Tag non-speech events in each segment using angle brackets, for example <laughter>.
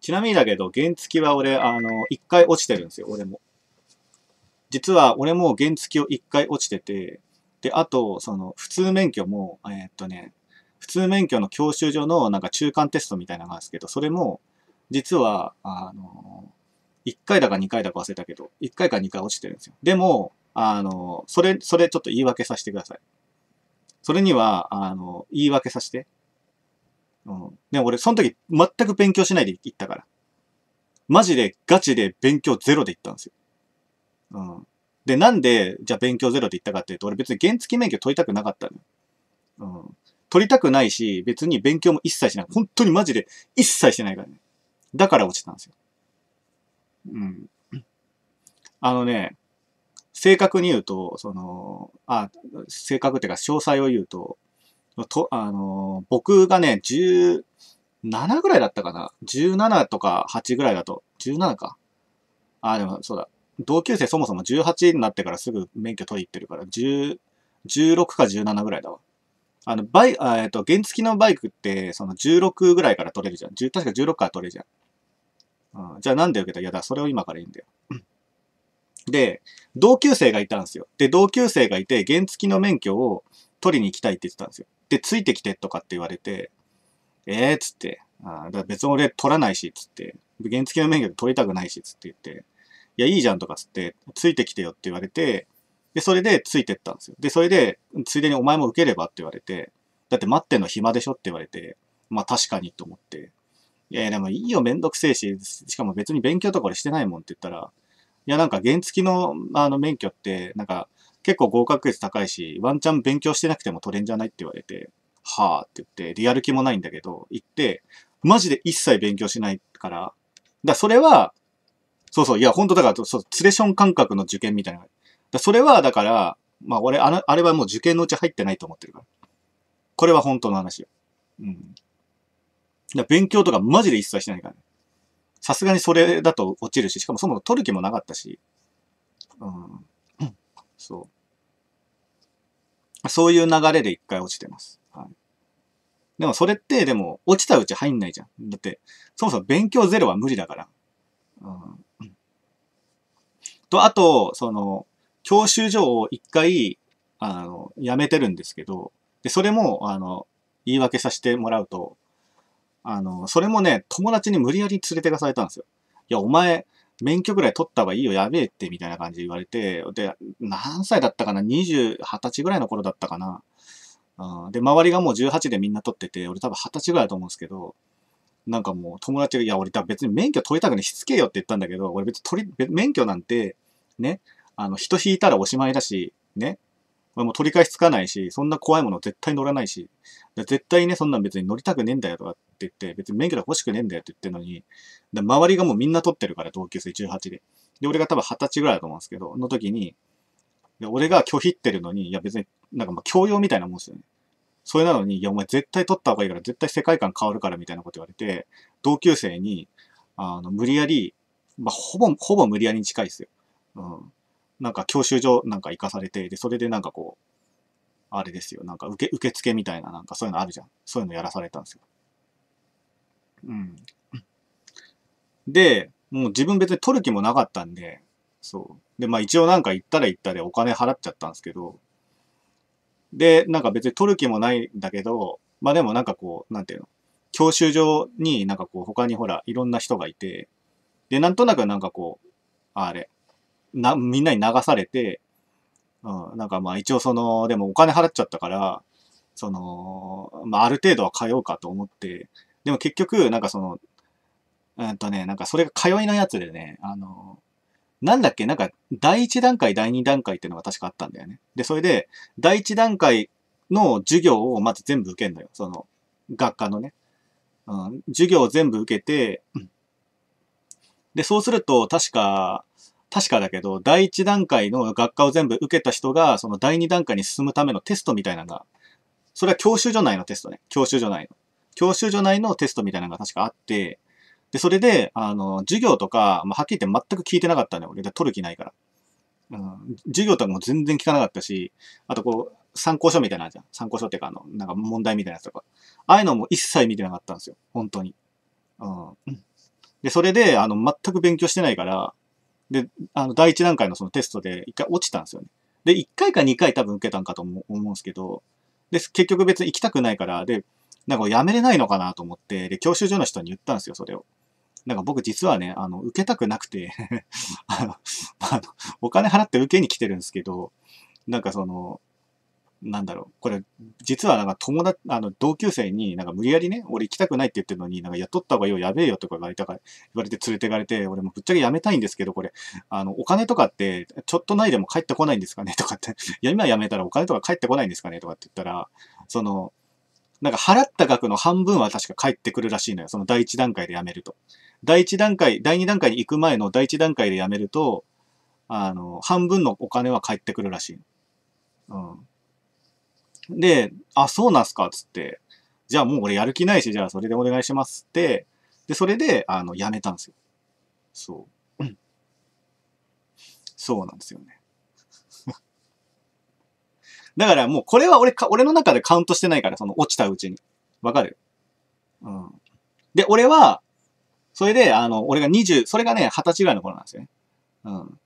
ちなみにだけど、原付は俺、あの、一回落ちてるんですよ、俺も。実は俺も原付を一回落ちてて、で、あと、その、普通免許も、えー、っとね、普通免許の教習所のなんか中間テストみたいなのがあるんですけど、それも、実は、あの、1回だか2回だか忘れたけど、1回か2回落ちてるんですよ。でも、あの、それ、それちょっと言い訳させてください。それには、あの、言い訳させて。うん。でも俺、その時全く勉強しないで行ったから。マジでガチで勉強ゼロで行ったんですよ。うん。で、なんで、じゃあ勉強ゼロで行ったかっていうと、俺別に原付免許取りたくなかったの、うん。取りたくないし、別に勉強も一切しない。本当にマジで一切してないからね。だから落ちたんですよ。うん。あのね、正確に言うと、その、あ、正確っていうか詳細を言うと、と、あの、僕がね、17ぐらいだったかな。17とか8ぐらいだと。17か。あ、でもそうだ。同級生そもそも18になってからすぐ免許取り行ってるから、10、16か17ぐらいだわ。あの、バイえっ、と、原付きのバイクって、その16ぐらいから取れるじゃん。10確か16から取れるじゃん。うん、じゃあなんで受けたいやだ、それを今から言うんだよ。<clears throat> で、同級生がいたんですよ。で、同級生がいて、原付きの免許を取りに行きたいって言ってたんですよ。で、ついてきてとかって言われて、ええー、っつって、あだから別に俺取らないし、つって、原付の免許で取りたくないし、つって言って、いや、いいじゃんとかつって、ついてきてよって言われて、で、それでついてったんですよ。で、それで、ついでにお前も受ければって言われて、だって待ってんの暇でしょって言われて、まあ確かにと思って、いやいや、でもいいよ、めんどくせえし、しかも別に勉強とか俺してないもんって言ったら、いや、なんか原付のあの免許って、なんか、結構合格率高いし、ワンチャン勉強してなくても取れんじゃないって言われて、はあって言って、リアル気もないんだけど、行って、マジで一切勉強しないから、だそれは、そうそう、いや、本当だから、そう、ツレション感覚の受験みたいな。だそれは、だから、まあ、俺、あの、あれはもう受験のうち入ってないと思ってるから。これは本当の話よ。うん。だ勉強とかマジで一切しないからね。さすがにそれだと落ちるし、しかもそもそも取る気もなかったし。うん。そう。そういう流れで一回落ちてます。はい。でもそれって、でも、落ちたうち入んないじゃん。だって、そもそも勉強ゼロは無理だから。うん。と、あと、その、教習所を一回、あの、辞めてるんですけど、で、それも、あの、言い訳させてもらうと、あの、それもね、友達に無理やり連れてかされたんですよ。いや、お前、免許ぐらい取った方がいいよ、やべえって、みたいな感じで言われて、で、何歳だったかな ?20、20歳ぐらいの頃だったかな、うん、で、周りがもう18でみんな取ってて、俺多分20歳ぐらいだと思うんですけど、なんかもう友達が、いや、俺別に免許取りたくない、しつけよって言ったんだけど、俺別に取り、免許なんて、ね、あの、人引いたらおしまいだし、ね、もう取り返しつかないし、そんな怖いもの絶対乗らないし、絶対ね、そんなん別に乗りたくねえんだよとかって言って、別に免許で欲しくねえんだよって言ってるのに、で周りがもうみんな取ってるから、同級生18で。で、俺が多分20歳ぐらいだと思うんですけど、の時に、俺が拒否ってるのに、いや別に、なんかまあ教養みたいなもんですよね。それなのに、いやお前絶対取った方がいいから、絶対世界観変わるからみたいなこと言われて、同級生に、あの、無理やり、まあ、ほぼ、ほぼ無理やりに近いですよ。うん。なんか教習所なんか行かされて、で、それでなんかこう、あれですよ、なんか受け、受付みたいななんかそういうのあるじゃん。そういうのやらされたんですよ。うん。で、もう自分別に取る気もなかったんで、そう。で、まあ一応なんか行ったら行ったでお金払っちゃったんですけど、で、なんか別に取る気もないんだけど、まあでもなんかこう、なんていうの、教習所になんかこう他にほらいろんな人がいて、で、なんとなくなんかこう、あれ、な、みんなに流されて、うん、なんかまあ一応その、でもお金払っちゃったから、その、まあある程度は通うかと思って、でも結局、なんかその、うんとね、なんかそれが通いのやつでね、あの、なんだっけ、なんか第1段階、第2段階っていうのが確かあったんだよね。で、それで、第1段階の授業をまず全部受けんのよ。その、学科のね。うん、授業を全部受けて、で、そうすると、確か、確かだけど、第一段階の学科を全部受けた人が、その第二段階に進むためのテストみたいなのが、それは教習所内のテストね。教習所内の。教習所内のテストみたいなのが確かあって、で、それで、あの、授業とか、まあ、はっきり言って全く聞いてなかったね。俺、で取る気ないから。うん、授業とかも全然聞かなかったし、あとこう、参考書みたいなじゃん。参考書っていうか、あの、なんか問題みたいなやつとか。ああいうのも一切見てなかったんですよ。本当に。うん。で、それで、あの、全く勉強してないから、で、あの、第一段階のそのテストで一回落ちたんですよね。で、一回か二回多分受けたんかと思うんですけど、で、結局別に行きたくないから、で、なんかやめれないのかなと思って、で、教習所の人に言ったんですよ、それを。なんか僕実はね、あの、受けたくなくて <laughs> あの、お金払って受けに来てるんですけど、なんかその、なんだろう、これ、実はなんか友達、あの、同級生になんか無理やりね、俺行きたくないって言ってるのに、なんか雇った方がいいよ、やべえよとか言われたから、言われて連れてかれて、俺もぶっちゃけやめたいんですけど、これ、あの、お金とかって、ちょっとないでも帰ってこないんですかね <laughs> とかって、いや、今やめたらお金とか返ってこないんですかねとかって言ったら、その、なんか払った額の半分は確か返ってくるらしいのよ。その第一段階でやめると。第一段階、第二段階に行く前の第一段階でやめると、あの、半分のお金は返ってくるらしい。うん。で、あ、そうなんすか、つって、じゃあもう俺やる気ないし、じゃあそれでお願いしますって、で、それで、あの、やめたんですよ。そう。そうなんですよね。<laughs> だからもうこれは俺か、俺の中でカウントしてないから、その落ちたうちに。わかるうん。で、俺は、それで、あの、俺が20、それがね、20歳ぐらいの頃なんですよね。うん。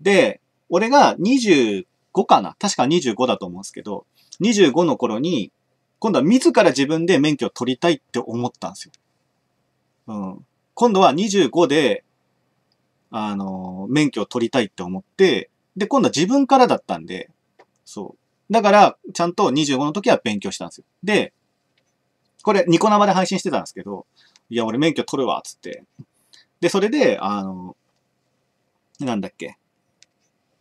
で、俺が20 5かな確か25だと思うんですけど、25の頃に、今度は自ら自分で免許を取りたいって思ったんですよ。うん。今度は25で、あの、免許を取りたいって思って、で、今度は自分からだったんで、そう。だから、ちゃんと25の時は勉強したんですよ。で、これ、ニコ生で配信してたんですけど、いや、俺免許取るわ、つって。で、それで、あの、なんだっけ、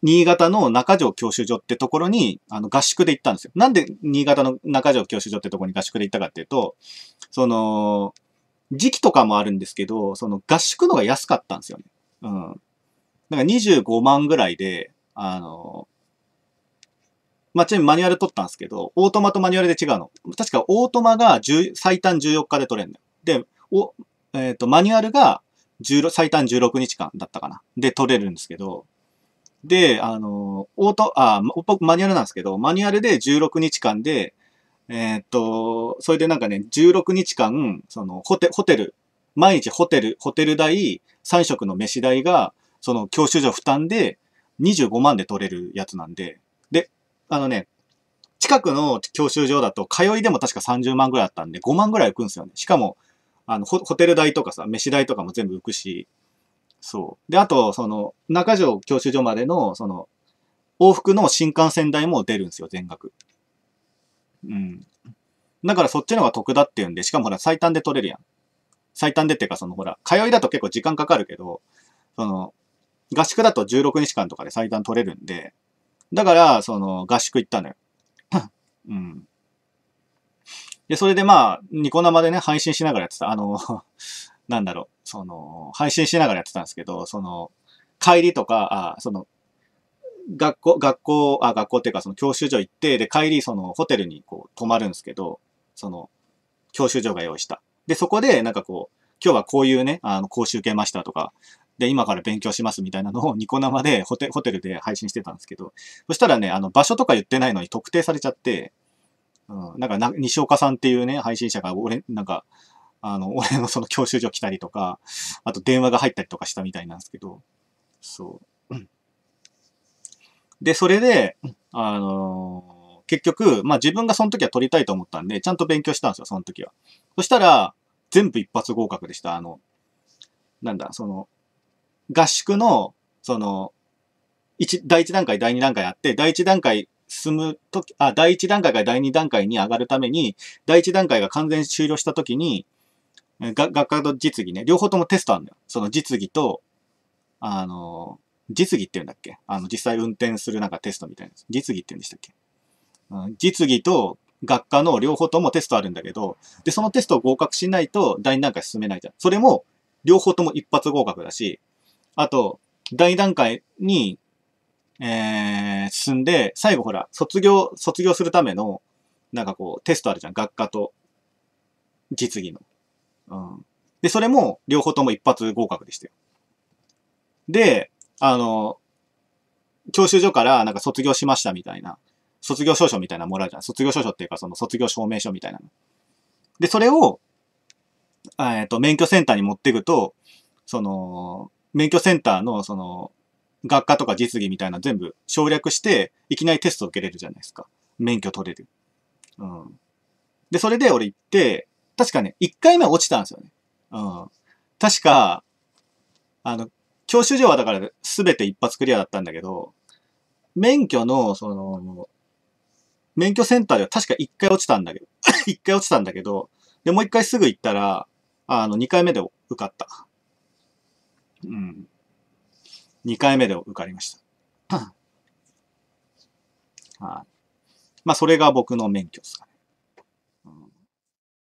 新潟の中条教習所ってところに、あの、合宿で行ったんですよ。なんで新潟の中条教習所ってところに合宿で行ったかっていうと、その、時期とかもあるんですけど、その合宿のが安かったんですよね。うん。なんか25万ぐらいで、あの、まあ、ちなみにマニュアル取ったんですけど、オートマとマニュアルで違うの。確かオートマが最短14日で取れるのよ。で、おえっ、ー、と、マニュアルが最短16日間だったかな。で、取れるんですけど、で、あの、オート、あ、僕マニュアルなんですけど、マニュアルで16日間で、えー、っと、それでなんかね、16日間、その、ホテ、ホテル、毎日ホテル、ホテル代、3食の飯代が、その、教習所負担で、25万で取れるやつなんで、で、あのね、近くの教習所だと、通いでも確か30万ぐらいあったんで、5万ぐらい浮くんですよね。しかも、あのホ、ホテル代とかさ、飯代とかも全部浮くし、そう。で、あと、その、中条教習所までの、その、往復の新幹線代も出るんですよ、全額。うん。だからそっちの方が得だっていうんで、しかもほら、最短で取れるやん。最短でっていうか、そのほら、通いだと結構時間かかるけど、その、合宿だと16日間とかで最短取れるんで、だから、その、合宿行ったのよ。<laughs> うん。で、それでまあ、ニコ生でね、配信しながらやってた。あのなんだろう、その、配信しながらやってたんですけど、その、帰りとか、あその、学校、学校、あ、学校っていうか、その教習所行って、で、帰り、その、ホテルにこう、泊まるんですけど、その、教習所が用意した。で、そこで、なんかこう、今日はこういうね、あの、講習受けましたとか、で、今から勉強しますみたいなのを <laughs> ニコ生でホテホテルで配信してたんですけど、そしたらね、あの、場所とか言ってないのに特定されちゃって、うん、なんかな、西岡さんっていうね、配信者が、俺、なんか、あの、<laughs> 俺のその教習所来たりとか、あと電話が入ったりとかしたみたいなんですけど、そう。で、それで、あのー、結局、まあ自分がその時は取りたいと思ったんで、ちゃんと勉強したんですよ、その時は。そしたら、全部一発合格でした。あの、なんだ、その、合宿の、その、一、第一段階、第二段階あって、第一段階進むとき、あ、第一段階から第二段階に上がるために、第一段階が完全終了したときに、が学科と実技ね、両方ともテストあるんだよ。その実技と、あの、実技って言うんだっけあの、実際運転するなんかテストみたいな。実技って言うんでしたっけ、うん、実技と学科の両方ともテストあるんだけど、で、そのテストを合格しないと第2段階進めないじゃん。それも、両方とも一発合格だし、あと、第2段階に、えー、進んで、最後ほら、卒業、卒業するための、なんかこう、テストあるじゃん。学科と実技の。うん。で、それも両方とも一発合格でしたよ。で、あの、教習所からなんか卒業しましたみたいな、卒業証書みたいなもらうじゃん。卒業証書っていうかその卒業証明書みたいなの。で、それを、えっ、と、免許センターに持っていくと、その、免許センターのその、学科とか実技みたいな全部省略して、いきなりテスト受けれるじゃないですか。免許取れる。うん。で、それで俺行って、確かね、1回目落ちたんですよね。うん。確か、あの、教習所はだから全て一発クリアだったんだけど、免許の、その、免許センターでは確か1回落ちたんだけど、1 <laughs> 回落ちたんだけど、で、もう1回すぐ行ったら、あの、2回目で受かった。うん。2回目で受かりました。<laughs> はい。まあ、それが僕の免許ですか